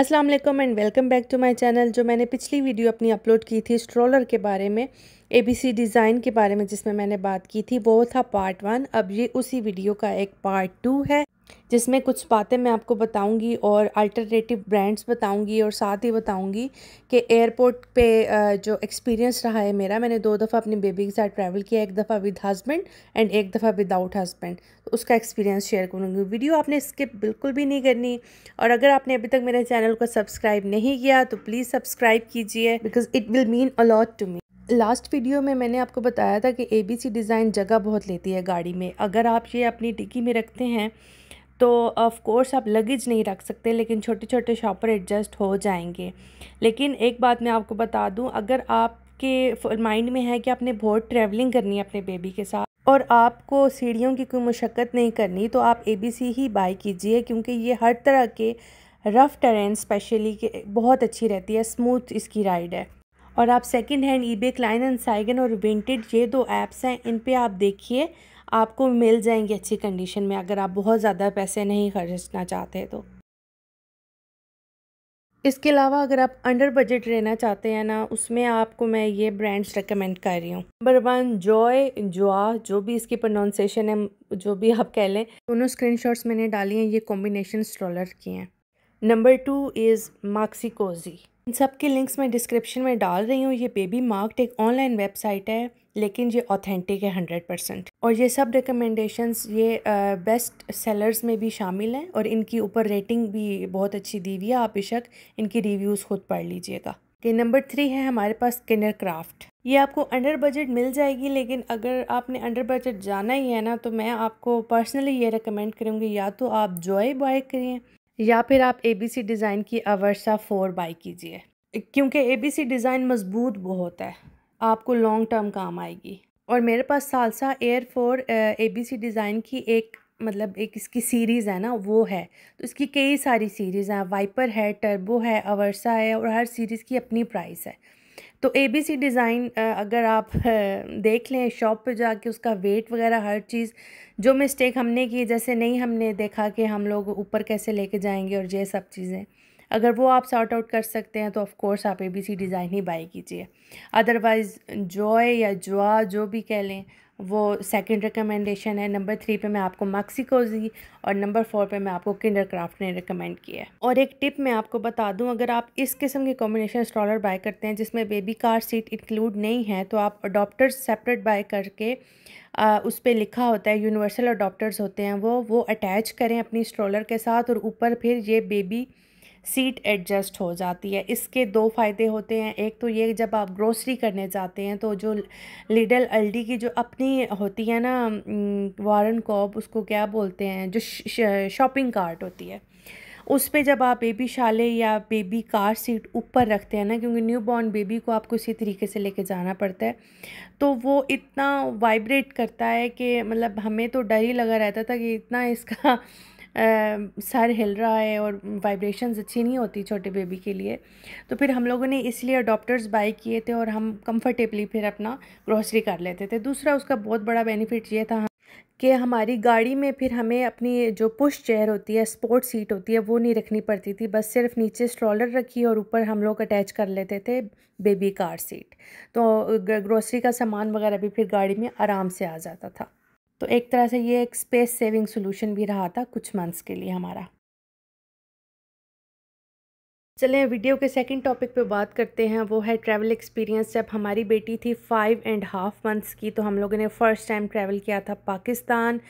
अस्सलाम वालेकुम and welcome back to my channel जो मैंने पिछली वीडियो अपनी अपलोड की थी स्ट्रोलर के बारे में एबीसी डिज़ाइन के बारे में जिसमें मैंने बात की थी वो था पार्ट वन अब ये उसी वीडियो का एक पार्ट टू है जिसमें कुछ बातें मैं आपको बताऊंगी और अल्टरनेटिव ब्रांड्स बताऊंगी और साथ ही बताऊंगी कि एयरपोर्ट पे जो एक्सपीरियंस रहा है मेरा मैंने दो दफ़ा अपनी बेबी के साथ ट्रैवल किया एक दफ़ा विद हस्बैंड एंड एक दफ़ा विदाउट हस्बैंड तो उसका एक्सपीरियंस शेयर करूँगी वीडियो आपने स्किप बिल्कुल भी नहीं करनी और अगर आपने अभी तक मेरे चैनल को सब्सक्राइब नहीं किया तो प्लीज़ सब्सक्राइब कीजिए because it will mean a lot to me last video में मैंने आपको बताया था कि ए डिज़ाइन जगह बहुत लेती है गाड़ी में अगर आप ये अपनी टिक्की में रखते हैं तो ऑफ़ कोर्स आप लगेज नहीं रख सकते लेकिन छोटे छोटे शॉपर एडजस्ट हो जाएंगे लेकिन एक बात मैं आपको बता दूं अगर आपके माइंड में है कि आपने बहुत ट्रैवलिंग करनी है अपने बेबी के साथ और आपको सीढ़ियों की कोई मशक्क़त नहीं करनी तो आप एबीसी ही बाई कीजिए क्योंकि ये हर तरह के रफ़ टेरेन स्पेशली के बहुत अच्छी रहती है स्मूथ इसकी राइड है और आप second hand eBay Kleinanzeigen और विंटेड ये दो ऐप्स हैं इन पर आप देखिए आपको मिल जाएंगी अच्छी कंडीशन में अगर आप बहुत ज़्यादा पैसे नहीं खर्चना चाहते तो इसके अलावा अगर आप अंडर बजट रहना चाहते हैं ना उसमें आपको मैं ये ब्रांड्स रेकमेंड कर रही हूँ नंबर वन जॉय जॉ जो भी इसकी प्रोनाउंसिएशन है जो भी आप कह लें दोनों स्क्रीनशॉट्स मैंने डाली हैं ये कॉम्बिनेशन स्ट्रॉलर की हैं नंबर टू इज़ माक्सिकोजी इन सब के लिंक्स मैं डिस्क्रिप्शन में डाल रही हूँ ये बेबी मार्क्ट एक ऑनलाइन वेबसाइट है लेकिन ये ऑथेंटिक है हंड्रेड परसेंट और ये सब रिकमेंडेशंस ये बेस्ट सेलर्स में भी शामिल हैं और इनकी ऊपर रेटिंग भी बहुत अच्छी दी हुई है आप बेशक इनकी रिव्यूज़ खुद पढ़ लीजिएगा कि नंबर थ्री है हमारे पास किनर क्राफ्ट ये आपको अंडर बजट मिल जाएगी लेकिन अगर आपने अंडर बजट जाना ही है ना तो मैं आपको पर्सनली ये रिकमेंड करूँगी या तो आप जॉय बाय करें या फिर आप ए बी सी डिज़ाइन की अवर्सा फोर बाई कीजिए क्योंकि ए बी सी डिज़ाइन मज़बूत बहुत है आपको लॉन्ग टर्म काम आएगी और मेरे पास Salsa air four A B C design की एक मतलब एक इसकी सीरीज़ है ना वो है तो इसकी कई सारी सीरीज़ हैं वाइपर है टर्बो है अवर्सा है और हर सीरीज़ की अपनी प्राइस है तो ए बी सी डिज़ाइन अगर आप देख लें शॉप पे जाके उसका वेट वगैरह हर चीज़ जो मिस्टेक हमने की जैसे नहीं हमने देखा कि हम लोग ऊपर कैसे लेके जाएंगे और ये सब चीज़ें अगर वो आप सॉर्ट आउट कर सकते हैं तो ऑफ़ कोर्स आप ए बी सी डिज़ाइन ही बाई कीजिए अदरवाइज़ जॉय या जुआ जो भी कह लें वो सेकंड रिकमेंडेशन है नंबर थ्री पे मैं आपको मैक्सिकोजी और नंबर फोर पे मैं आपको किंडर क्राफ्ट ने रिकमेंड किया है और एक टिप मैं आपको बता दूं अगर आप इस किस्म के कॉम्बिनेशन स्ट्रॉलर बाय करते हैं जिसमें बेबी कार सीट इंक्लूड नहीं है तो आप अडोप्टर सेपरेट बाय करके आ, उस पर लिखा होता है यूनिवर्सल अडोप्टर्स होते हैं वो वो अटैच करें अपनी स्ट्रॉलर के साथ और ऊपर फिर ये बेबी सीट एडजस्ट हो जाती है इसके दो फ़ायदे होते हैं एक तो ये जब आप ग्रोसरी करने जाते हैं तो जो लिडल अल्डी की जो अपनी होती है ना वारन कॉब उसको क्या बोलते हैं जो शॉपिंग कार्ट होती है उस पर जब आप बेबी शाले या बेबी कार सीट ऊपर रखते हैं ना क्योंकि न्यू बॉर्न बेबी को आपको इसी तरीके से लेके जाना पड़ता है तो वो इतना वाइब्रेट करता है कि मतलब हमें तो डर ही लगा रहता था कि इतना इसका सर हिल रहा है और वाइब्रेशंस अच्छी नहीं होती छोटे बेबी के लिए तो फिर हम लोगों ने इसलिए अडोप्टर्स बाई किए थे और हम कंफर्टेबली फिर अपना ग्रॉसरी कर लेते थे दूसरा उसका बहुत बड़ा बेनिफिट ये था कि हमारी गाड़ी में फिर हमें अपनी जो पुश चेयर होती है स्पोर्ट सीट होती है वो नहीं रखनी पड़ती थी बस सिर्फ नीचे स्ट्रॉलर रखी और ऊपर हम लोग अटैच कर लेते थे बेबी कार सीट तो ग्रोसरी का सामान वगैरह भी फिर गाड़ी में आराम से आ जाता था तो एक तरह से ये एक स्पेस सेविंग सोल्यूशन भी रहा था कुछ मंथ्स के लिए हमारा चलें वीडियो के सेकंड टॉपिक पे बात करते हैं वो है ट्रैवल एक्सपीरियंस जब हमारी बेटी थी फाइव एंड हाफ मंथ्स की तो हम लोगों ने फ़र्स्ट टाइम ट्रैवल किया था पाकिस्तान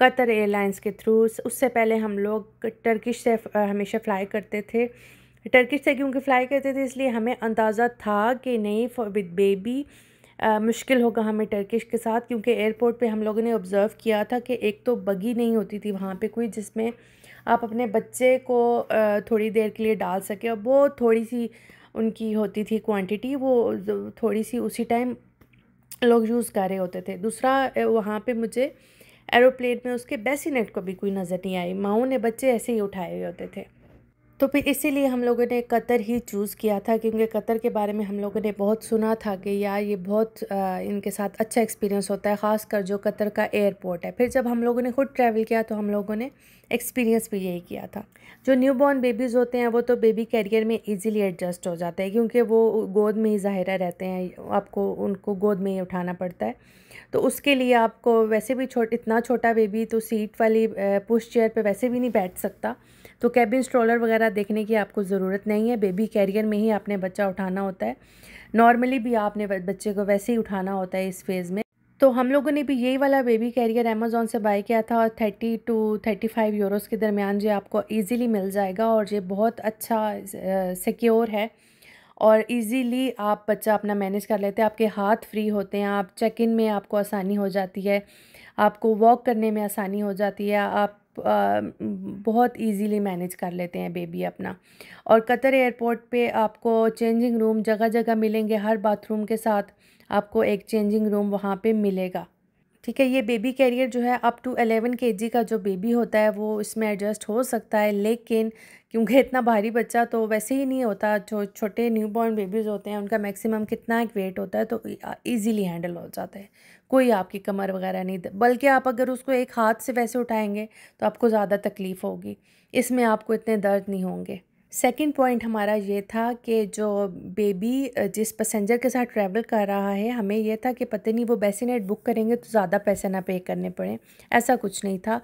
कतर एयरलाइंस के थ्रू उससे पहले हम लोग टर्किश से हमेशा फ्लाई करते थे टर्किश से क्योंकि फ्लाई करते थे इसलिए हमें अंदाज़ा था कि नहीं विद बेबी मुश्किल होगा हमें टर्किश के साथ क्योंकि एयरपोर्ट पे हम लोगों ने ऑब्ज़र्व किया था कि एक तो बगी नहीं होती थी वहाँ पे कोई जिसमें आप अपने बच्चे को थोड़ी देर के लिए डाल सके और वो थोड़ी सी उनकी होती थी क्वांटिटी वो थोड़ी सी उसी टाइम लोग यूज़ कर रहे होते थे दूसरा वहाँ पर मुझे एरोप्लेन में उसके बेसिनेट को भी कोई नज़र नहीं आई माओ ने बच्चे ऐसे ही उठाए हुए होते थे तो फिर इसीलिए हम लोगों ने कतर ही चूज़ किया था क्योंकि कतर के बारे में हम लोगों ने बहुत सुना था कि यार ये बहुत आ, इनके साथ अच्छा एक्सपीरियंस होता है ख़ास कर जो कतर का एयरपोर्ट है फिर जब हम लोगों ने खुद ट्रैवल किया तो हम लोगों ने एक्सपीरियंस भी यही किया था जो न्यू बॉर्न बेबीज़ होते हैं वो तो बेबी कैरियर में ईजिली एडजस्ट हो जाते हैं क्योंकि वो गोद में ही ज़ाहरा रहते हैं आपको उनको गोद में ही उठाना पड़ता है तो उसके लिए आपको वैसे भी छोट इतना छोटा बेबी तो सीट वाली पुश चेयर पर वैसे भी नहीं बैठ सकता तो कैबिन स्ट्रोलर वगैरह देखने की आपको ज़रूरत नहीं है बेबी कैरियर में ही आपने बच्चा उठाना होता है नॉर्मली भी आपने बच्चे को वैसे ही उठाना होता है इस फेज़ में तो हम लोगों ने भी यही वाला बेबी कैरियर अमेज़ोन से बाई किया था और thirty two thirty five euros के दरमियान ये आपको ईज़िली मिल जाएगा और ये बहुत अच्छा सिक्योर है और इजीली आप बच्चा अपना मैनेज कर लेते हैं आपके हाथ फ्री होते हैं आप चेक इन में आपको आसानी हो जाती है आपको वॉक करने में आसानी हो जाती है आप बहुत इजीली मैनेज कर लेते हैं बेबी अपना और कतर एयरपोर्ट पे आपको चेंजिंग रूम जगह जगह मिलेंगे हर बाथरूम के साथ आपको एक चेंजिंग रूम वहाँ पे मिलेगा ठीक है ये बेबी कैरियर जो है अप टू एलेवन के का जो बेबी होता है वो इसमें एडजस्ट हो सकता है लेकिन क्योंकि इतना भारी बच्चा तो वैसे ही नहीं होता जो छोटे न्यू बॉर्न बेबीज़ होते हैं उनका मैक्सिमम कितना एक वेट होता है तो इजीली हैंडल हो जाता है कोई आपकी कमर वगैरह नहीं बल्कि आप अगर उसको एक हाथ से वैसे उठाएंगे तो आपको ज़्यादा तकलीफ़ होगी इसमें आपको इतने दर्द नहीं होंगे सेकेंड पॉइंट हमारा ये था कि जो बेबी जिस पैसेंजर के साथ ट्रैवल कर रहा है हमें यह था कि पता नहीं वो बेसिनेट बुक करेंगे तो ज़्यादा पैसे ना पे करने पड़े ऐसा कुछ नहीं था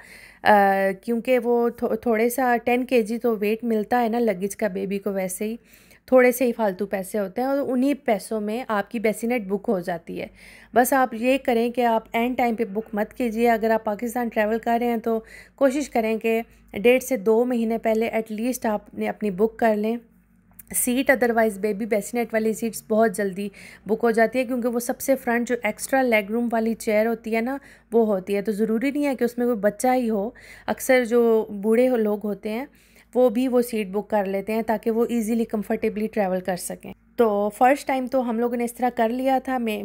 क्योंकि वो थो, थोड़े सा टेन के जी तो वेट मिलता है ना लगेज का बेबी को वैसे ही थोड़े से ही फालतू पैसे होते हैं और उन्हीं पैसों में आपकी बेसिनेट बुक हो जाती है बस आप ये करें कि आप एंड टाइम पे बुक मत कीजिए अगर आप पाकिस्तान ट्रैवल कर रहे हैं तो कोशिश करें कि डेढ़ से दो महीने पहले एटलीस्ट आपने अपनी बुक कर लें सीट अदरवाइज़ बेबी बेसिनेट वाली सीट्स बहुत जल्दी बुक हो जाती है क्योंकि वो सबसे फ्रंट जो एक्स्ट्रा लेग रूम वाली चेयर होती है ना वो होती है तो ज़रूरी नहीं है कि उसमें कोई बच्चा ही हो अक्सर जो बूढ़े लोग होते हैं वो भी वो सीट बुक कर लेते हैं ताकि वो ईज़िली कम्फर्टेबली ट्रैवल कर सकें तो फ़र्स्ट टाइम तो हम लोगों ने इस तरह कर लिया था मैं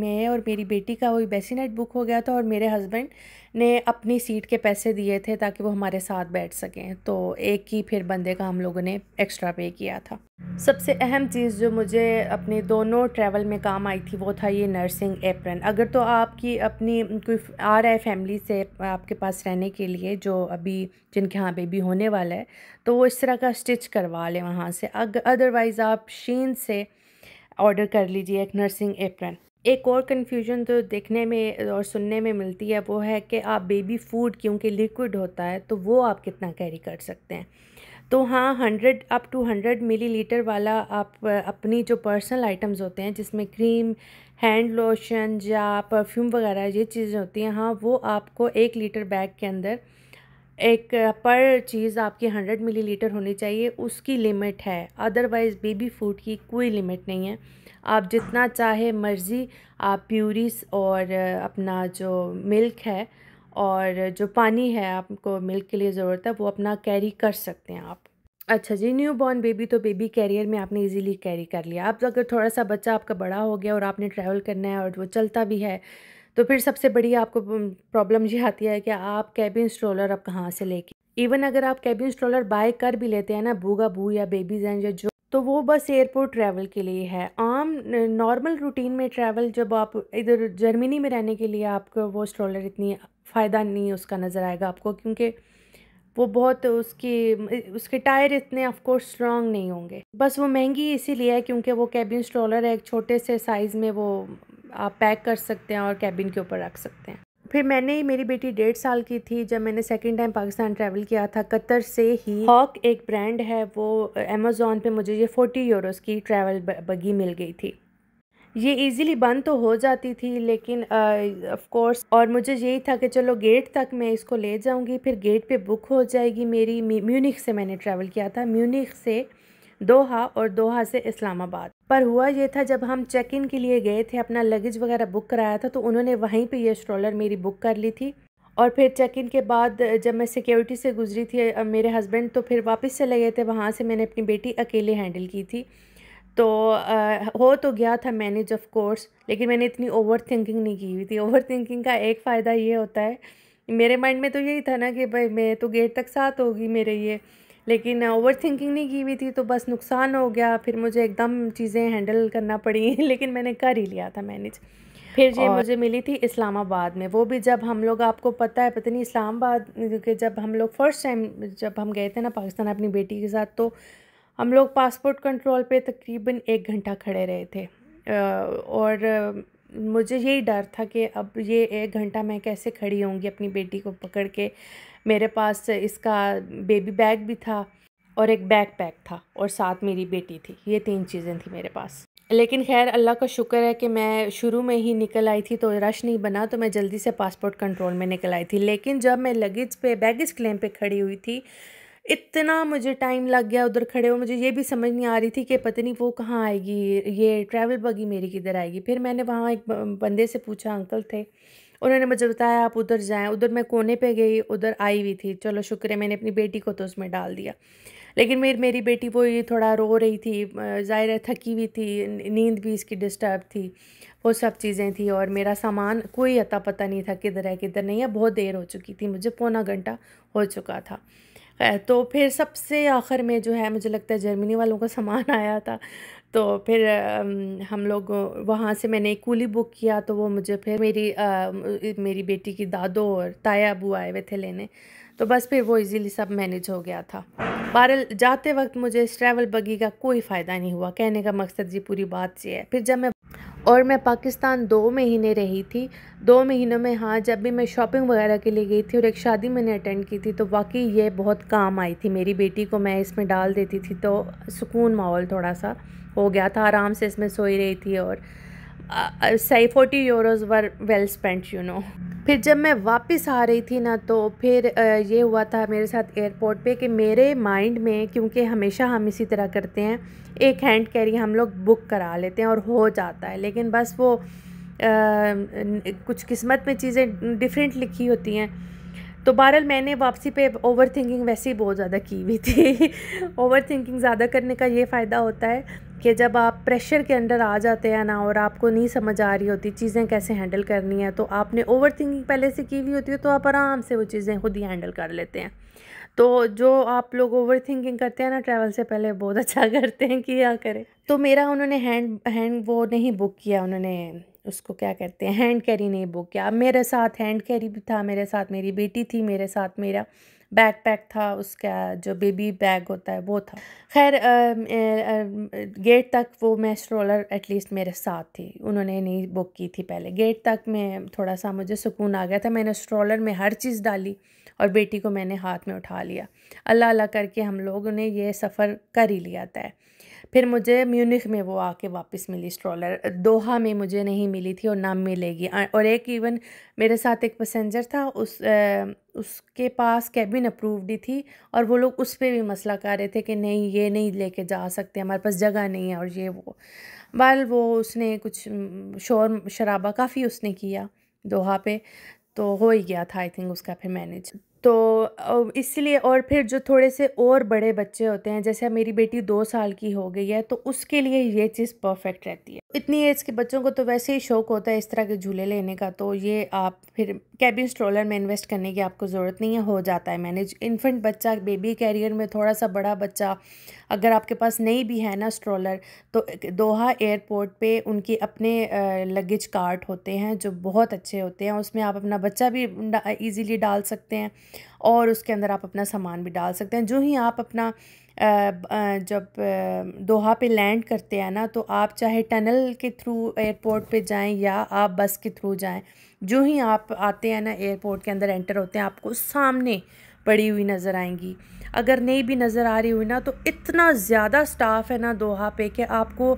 मैं और मेरी बेटी का वही बेसिनेट बुक हो गया था और मेरे हस्बैंड ने अपनी सीट के पैसे दिए थे ताकि वो हमारे साथ बैठ सकें तो एक ही फिर बंदे का हम लोगों ने एक्स्ट्रा पे किया था सबसे अहम चीज़ जो मुझे अपने दोनों ट्रैवल में काम आई थी वो था ये नर्सिंग एप्रन अगर तो आपकी अपनी कोई आ रहा है फैमिली से आपके पास रहने के लिए जो अभी जिनके यहाँ बेबी होने वाला है तो वो इस तरह का स्टिच करवा लें वहाँ से अदरवाइज़ आप शीन से ऑर्डर कर लीजिए एक नर्सिंग एप्रन एक और कन्फ्यूजन जो तो देखने में और सुनने में मिलती है वो है कि आप बेबी फूड क्योंकि लिक्विड होता है तो वो आप कितना कैरी कर सकते हैं तो हाँ hundred up to hundred millilitre वाला आप अपनी जो पर्सनल आइटम्स होते हैं जिसमें क्रीम हैंड लोशन या परफ्यूम वगैरह ये चीज़ें होती हैं हाँ वो आपको एक लीटर बैग के अंदर एक पर चीज़ आपकी हंड्रेड मिलीलीटर होनी चाहिए उसकी लिमिट है अदरवाइज़ बेबी फूड की कोई लिमिट नहीं है आप जितना चाहे मर्ज़ी आप प्यूरीस और अपना जो मिल्क है और जो पानी है आपको मिल्क के लिए ज़रूरत है वो अपना कैरी कर सकते हैं आप अच्छा जी न्यू बॉर्न बेबी तो बेबी कैरियर में आपने इजीली कैरी कर लिया आप अगर थोड़ा सा बच्चा आपका बड़ा हो गया और आपने ट्रैवल करना है और वो चलता भी है तो फिर सबसे बड़ी आपको प्रॉब्लम ये आती है कि आप कैबिन स्ट्रोलर अब कहाँ से लेके इवन अगर आप कैबिन स्ट्रोलर बाय कर भी लेते हैं ना बूगा बू या बेबीज हैं या जो तो वो बस एयरपोर्ट ट्रैवल के लिए है आम नॉर्मल रूटीन में ट्रैवल जब आप इधर जर्मनी में रहने के लिए आपको वो स्ट्रोलर इतनी फ़ायदा नहीं उसका नज़र आएगा आपको क्योंकि वो बहुत उसकी उसके टायर इतने ऑफकोर्स स्ट्रॉन्ग नहीं होंगे बस वो महंगी इसीलिए है क्योंकि वो कैबिन स्ट्रोलर है एक छोटे से साइज़ में वो आप पैक कर सकते हैं और कैबिन के ऊपर रख सकते हैं फिर मैंने मेरी बेटी डेढ़ साल की थी जब मैंने सेकेंड टाइम पाकिस्तान ट्रैवल किया था कतर से ही हॉक एक ब्रांड है वो अमेज़ोन पे मुझे ये फोर्टी यूरोस की ट्रैवल बगी मिल गई थी ये इजीली बंद तो हो जाती थी लेकिन ऑफ कोर्स और मुझे यही था कि चलो गेट तक मैं इसको ले जाऊंगी फिर गेट पे बुक हो जाएगी मेरी म्यूनिख से मैंने ट्रैवल किया था म्यूनिख से दोहा और दोहा से इस्लामाबाद पर हुआ ये था जब हम चेक इन के लिए गए थे अपना लगेज वगैरह बुक कराया था तो उन्होंने वहीं पे ये स्ट्रॉलर मेरी बुक कर ली थी और फिर चेक इन के बाद जब मैं सिक्योरिटी से गुजरी थी मेरे हस्बैंड तो फिर वापस चले गए थे वहाँ से मैंने अपनी बेटी अकेले हैंडल की थी तो आ, हो तो गया था मैनेज ऑफ कोर्स लेकिन मैंने इतनी ओवर थिंकिंग नहीं की हुई थी ओवर थिंकिंग का एक फ़ायदा ये होता है मेरे माइंड में तो यही था ना कि भाई मैं तो गेट तक साथ होगी मेरे ये लेकिन ओवर थिंकिंग नहीं की हुई थी तो बस नुकसान हो गया फिर मुझे एकदम चीज़ें हैंडल करना पड़ी लेकिन मैंने कर ही लिया था मैनेज फिर ये मुझे मिली थी इस्लामाबाद में वो भी जब हम लोग आपको पता है पता नहीं इस्लामाबाद के जब हम लोग फ़र्स्ट टाइम जब हम गए थे ना पाकिस्तान अपनी बेटी के साथ तो हम लोग पासपोर्ट कंट्रोल पे तकरीबन एक घंटा खड़े रहे थे और मुझे यही डर था कि अब ये एक घंटा मैं कैसे खड़ी होंगी अपनी बेटी को पकड़ के मेरे पास इसका बेबी बैग भी था और एक बैग पैक था और साथ मेरी बेटी थी ये तीन चीज़ें थी मेरे पास लेकिन खैर अल्लाह का शुक्र है कि मैं शुरू में ही निकल आई थी तो रश नहीं बना तो मैं जल्दी से पासपोर्ट कंट्रोल में निकल आई थी लेकिन जब मैं लगेज पे बैगेज क्लेम पे खड़ी हुई थी इतना मुझे टाइम लग गया उधर खड़े हो मुझे ये भी समझ नहीं आ रही थी कि पता नहीं वो कहाँ आएगी ये ट्रैवल बगी मेरी किधर आएगी फिर मैंने वहाँ एक बंदे से पूछा अंकल थे उन्होंने मुझे बताया आप उधर जाएं उधर मैं कोने पे गई उधर आई हुई थी चलो शुक्र है मैंने अपनी बेटी को तो उसमें डाल दिया लेकिन मेरी मेरी बेटी वो ये थोड़ा रो रही थी ज़ाहिर है थकी हुई थी नींद भी इसकी डिस्टर्ब थी वो सब चीज़ें थी और मेरा सामान कोई अता पता नहीं था किधर है किधर नहीं है बहुत देर हो चुकी थी मुझे पौना घंटा हो चुका था तो फिर सबसे आखिर में जो है मुझे लगता है जर्मनी वालों का सामान आया था तो फिर हम लोग वहाँ से मैंने एक कूली बुक किया तो वो मुझे फिर मेरी आ, मेरी बेटी की दादो और ताया अबू आए हुए थे लेने तो बस फिर वो इजीली सब मैनेज हो गया था बहर जाते वक्त मुझे इस ट्रैवल बगी का कोई फ़ायदा नहीं हुआ कहने का मकसद जी पूरी बात ये है फिर जब मैं और मैं पाकिस्तान दो महीने रही थी दो महीनों में हाँ जब भी मैं शॉपिंग वगैरह के लिए गई थी और एक शादी मैंने अटेंड की थी तो वाकई ये बहुत काम आई थी मेरी बेटी को मैं इसमें डाल देती थी तो सुकून माहौल थोड़ा सा हो गया था आराम से इसमें सोई रही थी और सही forty euros were well spent you know फिर जब मैं वापस आ रही थी ना तो फिर ये हुआ था मेरे साथ एयरपोर्ट पे कि मेरे माइंड में क्योंकि हमेशा हम इसी तरह करते हैं एक हैंड कैरी हम लोग बुक करा लेते हैं और हो जाता है लेकिन बस वो आ, कुछ किस्मत में चीज़ें डिफरेंट लिखी होती हैं तो बहरहाल मैंने वापसी पे ओवर थिंकिंग वैसे ही बहुत ज़्यादा की हुई थी ओवर थिंकिंग ज़्यादा करने का ये फ़ायदा होता है कि जब आप प्रेशर के अंडर आ जाते हैं ना और आपको नहीं समझ आ रही होती चीज़ें कैसे हैंडल करनी है तो आपने ओवर थिंकिंग पहले से की हुई होती है तो आप आराम से वो चीज़ें खुद ही हैंडल कर लेते हैं तो जो आप लोग ओवर थिंकिंग करते हैं ना ट्रैवल से पहले बहुत अच्छा करते हैं कि क्या करें तो मेरा उन्होंने हैंड हैंड वो नहीं बुक किया उन्होंने उसको क्या कहते हैं हैंड कैरी नहीं बुक किया मेरे साथ हैंड कैरी भी था मेरे साथ मेरी बेटी थी मेरे साथ मेरा बैग पैक था उसका जो बेबी बैग होता है वो था खैर गेट तक वो मैं स्ट्रोलर एटलीस्ट मेरे साथ थी उन्होंने नहीं बुक की थी पहले गेट तक मैं थोड़ा सा मुझे सुकून आ गया था मैंने स्ट्रोलर में हर चीज़ डाली और बेटी को मैंने हाथ में उठा लिया अल्लाह अल्लाह करके हम लोगों ने ये सफ़र कर ही लिया था फिर मुझे म्यूनिख में वो आके वापस मिली स्ट्रॉलर दोहा में मुझे नहीं मिली थी और ना मिलेगी और एक इवन मेरे साथ एक पैसेंजर था उस आ, उसके पास कैबिन अप्रूव्ड ही थी और वो लोग उस पर भी मसला कर रहे थे कि नहीं ये नहीं लेके जा सकते हमारे पास जगह नहीं है और ये वो बहल वो उसने कुछ शोर शराबा काफ़ी उसने किया दोहा पे तो हो ही गया था आई थिंक उसका फिर मैनेज तो इसलिए और फिर जो थोड़े से और बड़े बच्चे होते हैं जैसे मेरी बेटी दो साल की हो गई है तो उसके लिए ये चीज़ परफेक्ट रहती है इतनी एज के बच्चों को तो वैसे ही शौक होता है इस तरह के झूले लेने का तो ये आप फिर कैबिन स्ट्रोलर में इन्वेस्ट करने की आपको ज़रूरत नहीं है हो जाता है मैनेज इन्फेंट बच्चा बेबी कैरियर में थोड़ा सा बड़ा बच्चा अगर आपके पास नहीं भी है ना स्ट्रोलर तो दोहा एयरपोर्ट पे उनके अपने लगेज कार्ट होते हैं जो बहुत अच्छे होते हैं उसमें आप अपना बच्चा भी ईज़िली डा, डाल सकते हैं और उसके अंदर आप अपना सामान भी डाल सकते हैं जो ही आप अपना जब दोहा पे लैंड करते हैं ना तो आप चाहे टनल के थ्रू एयरपोर्ट पे जाएं या आप बस के थ्रू जाएं जो ही आप आते हैं ना एयरपोर्ट के अंदर एंटर होते हैं आपको सामने पड़ी हुई नज़र आएंगी अगर नहीं भी नज़र आ रही हुई ना तो इतना ज़्यादा स्टाफ है ना दोहा पे कि आपको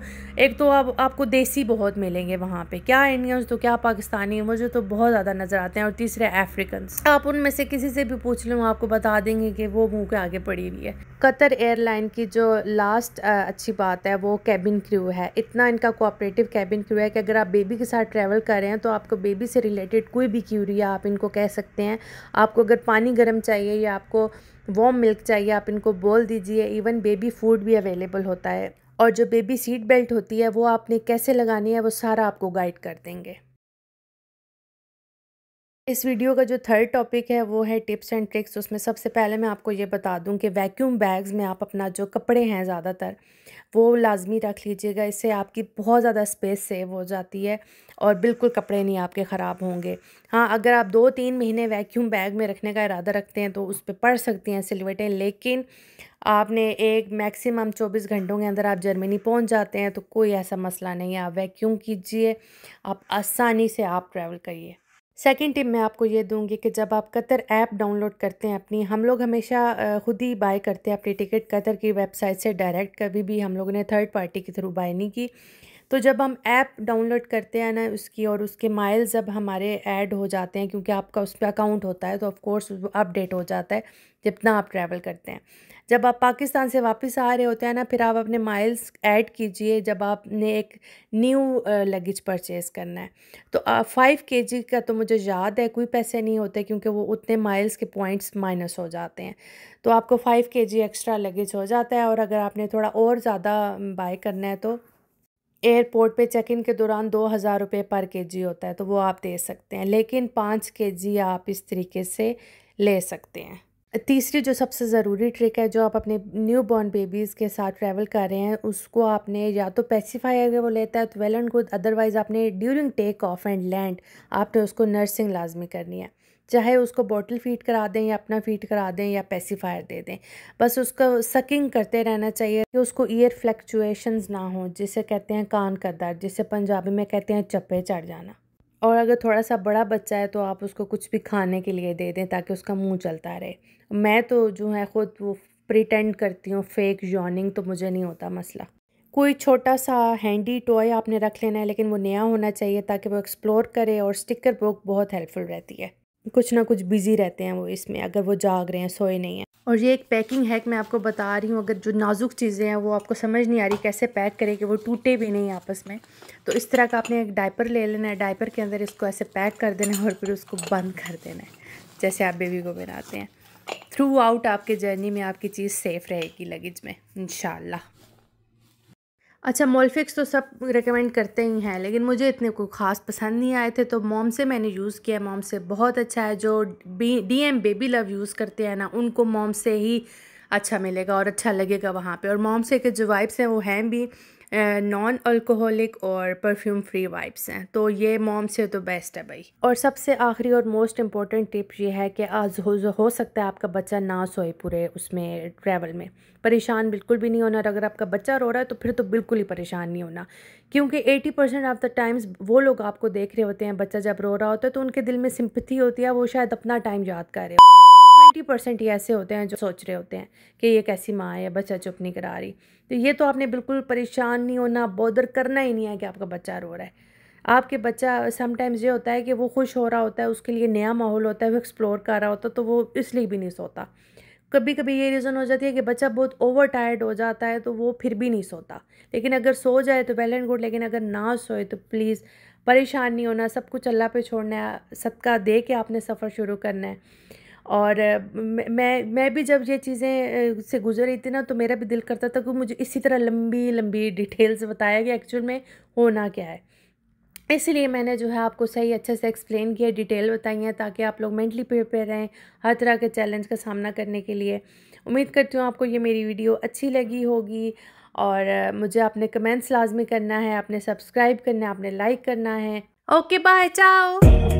एक तो आप आपको देसी बहुत मिलेंगे वहाँ पे क्या इंडियंस तो क्या पाकिस्तानी मुझे तो बहुत ज़्यादा नज़र आते हैं और तीसरे अफ्रीकन आप उनमें से किसी से भी पूछ लें आपको बता देंगे कि वो मुँह के आगे पड़ी हुई है कतर एयरलाइन की जो लास्ट अच्छी बात है वो कैबिन क्रू है इतना इनका कोऑपरेटिव कैबिन क्रू है कि अगर आप बेबी के साथ ट्रैवल कर रहे हैं तो आपको बेबी से रिलेटेड कोई भी क्यूरी आप इनको कह सकते हैं आपको अगर पानी गर्म चाहिए या आपको वॉम मिल्क चाहिए आप इनको बोल दीजिए इवन बेबी फूड भी अवेलेबल होता है और जो बेबी सीट बेल्ट होती है वो आपने कैसे लगानी है वो सारा आपको गाइड कर देंगे इस वीडियो का जो थर्ड टॉपिक है वो है टिप्स एंड ट्रिक्स उसमें सबसे पहले मैं आपको ये बता दूं कि वैक्यूम बैग्स में आप अपना जो कपड़े हैं ज़्यादातर वो लाजमी रख लीजिएगा इससे आपकी बहुत ज़्यादा स्पेस सेव हो जाती है और बिल्कुल कपड़े नहीं आपके ख़राब होंगे हाँ अगर आप दो तीन महीने वैक्यूम बैग में रखने का इरादा रखते हैं तो उस पर पड़ सकती हैं सिलवटें लेकिन आपने एक मैक्सिमम 24 घंटों के अंदर आप जर्मनी पहुंच जाते हैं तो कोई ऐसा मसला नहीं है आप वैक्यूम कीजिए आप आसानी से आप ट्रैवल करिए सेकेंड टिप मैं आपको ये दूंगी कि जब आप कतर ऐप डाउनलोड करते हैं अपनी हम लोग हमेशा खुद ही बाय करते हैं अपनी टिकट कतर की वेबसाइट से डायरेक्ट कभी भी हम लोगों ने थर्ड पार्टी के थ्रू बाय नहीं की तो जब हम ऐप डाउनलोड करते हैं ना उसकी और उसके माइल जब हमारे ऐड हो जाते हैं क्योंकि आपका उस पर अकाउंट होता है तो ऑफ़ कोर्स अपडेट हो जाता है जितना आप ट्रैवल करते हैं जब आप पाकिस्तान से वापस आ रहे होते हैं ना फिर आप अपने माइल्स ऐड कीजिए जब आपने एक न्यू लगेज परचेज़ करना है तो फाइव के जी का तो मुझे याद है कोई पैसे नहीं होते क्योंकि वो उतने माइल्स के पॉइंट्स माइनस हो जाते हैं तो आपको फ़ाइव के जी एक्स्ट्रा लगेज हो जाता है और अगर आपने थोड़ा और ज़्यादा बाय करना है तो एयरपोर्ट पे चेक इन के दौरान दो हज़ार रुपये पर जी होता है तो वो आप दे सकते हैं लेकिन पाँच जी आप इस तरीके से ले सकते हैं तीसरी जो सबसे ज़रूरी ट्रिक है जो आप अपने न्यू बॉर्न बेबीज़ के साथ ट्रैवल कर रहे हैं उसको आपने या तो पैसिफाई अगर वो लेता है तो वेल एंड गुड अदरवाइज़ आपने during take off and land आपने उसको नर्सिंग लाजमी करनी है चाहे उसको बॉटल फीड करा दें या अपना फीड करा दें या पेसीफायर दे दें बस उसको सकिंग करते रहना चाहिए कि उसको ईयर फ्लैक्चुएशंस ना हो जिसे कहते हैं कान का दर्द जिसे पंजाबी में कहते हैं चप्पे चढ़ जाना और अगर थोड़ा सा बड़ा बच्चा है तो आप उसको कुछ भी खाने के लिए दे दें ताकि उसका मुंह चलता रहे मैं तो जो है ख़ुद वो प्रिटेंड करती हूँ फेक जॉनिंग तो मुझे नहीं होता मसला कोई छोटा सा हैंडी टॉय आपने रख लेना है लेकिन वो नया होना चाहिए ताकि वो एक्सप्लोर करे और स्टिकर बुक बहुत हेल्पफुल रहती है कुछ ना कुछ बिज़ी रहते हैं वो इसमें अगर वो जाग रहे हैं सोए नहीं हैं और ये एक पैकिंग हैक मैं आपको बता रही हूँ अगर जो नाजुक चीज़ें हैं वो आपको समझ नहीं आ रही कैसे पैक करें कि वो टूटे भी नहीं आपस में तो इस तरह का आपने एक डायपर ले लेना है डायपर के अंदर इसको ऐसे पैक कर देना है और फिर उसको बंद कर देना है जैसे आप बेबी को बनाते हैं थ्रू आउट आपके जर्नी में आपकी चीज़ सेफ़ रहेगी लगेज में इन अच्छा मोलफिक्स तो सब रिकमेंड करते ही हैं लेकिन मुझे इतने कोई ख़ास पसंद नहीं आए थे तो मॉम से मैंने यूज़ किया मॉम से बहुत अच्छा है जो बी D M Babylove use करते हैं ना उनको मोम से ही अच्छा मिलेगा और अच्छा लगेगा वहाँ पे और मॉम से के जो वाइब्स हैं वो हैं भी नॉन अल्कोहलिक और परफ्यूम फ्री वाइप्स हैं तो ये मोम से तो बेस्ट है भाई और सबसे आखिरी और मोस्ट इम्पॉर्टेंट टिप ये है कि आज हो, हो सकता है आपका बच्चा ना सोए पूरे उसमें ट्रैवल में परेशान बिल्कुल भी नहीं होना अगर आपका बच्चा रो रहा है तो फिर तो बिल्कुल ही परेशान नहीं होना क्योंकि eighty percent of the times वो लोग आपको देख रहे होते हैं बच्चा जब रो रहा होता है तो उनके दिल में सिंपथी होती है वो शायद अपना टाइम याद कर रहे होते हैं नाइन्टी परसेंट ही ऐसे होते हैं जो सोच रहे होते हैं कि ये कैसी माँ है बच्चा चुप नहीं करा रही तो ये तो आपने बिल्कुल परेशान नहीं होना बॉदर करना ही नहीं है कि आपका बच्चा रो रहा है आपके बच्चा समटाइम्स ये होता है कि वो खुश हो रहा होता है उसके लिए नया माहौल होता है वो एक्सप्लोर कर रहा होता है तो वो इसलिए भी नहीं सोता कभी कभी ये रीज़न हो जाती है कि बच्चा बहुत ओवर टायर्ड हो जाता है तो वो फिर भी नहीं सोता लेकिन अगर सो जाए तो वेल एंड गुड लेकिन अगर ना सोए तो प्लीज़ परेशान नहीं होना सब कुछ अल्लाह पे छोड़ना है सदका दे के आपने सफ़र शुरू करना है और मैं मैं भी जब ये चीज़ें से गुजर रही थी ना तो मेरा भी दिल करता था कि मुझे इसी तरह लंबी लंबी डिटेल्स बताया कि एक्चुअल में होना क्या है इसलिए मैंने जो है आपको सही अच्छे से एक्सप्लेन किया डिटेल बताई है ताकि आप लोग मेंटली प्रिपेयर रहें हर तरह के चैलेंज का सामना करने के लिए उम्मीद करती हूँ आपको ये मेरी वीडियो अच्छी लगी होगी और मुझे आपने कमेंट्स लाजमी करना है आपने सब्सक्राइब करना है आपने लाइक करना है ओके बाय चाओ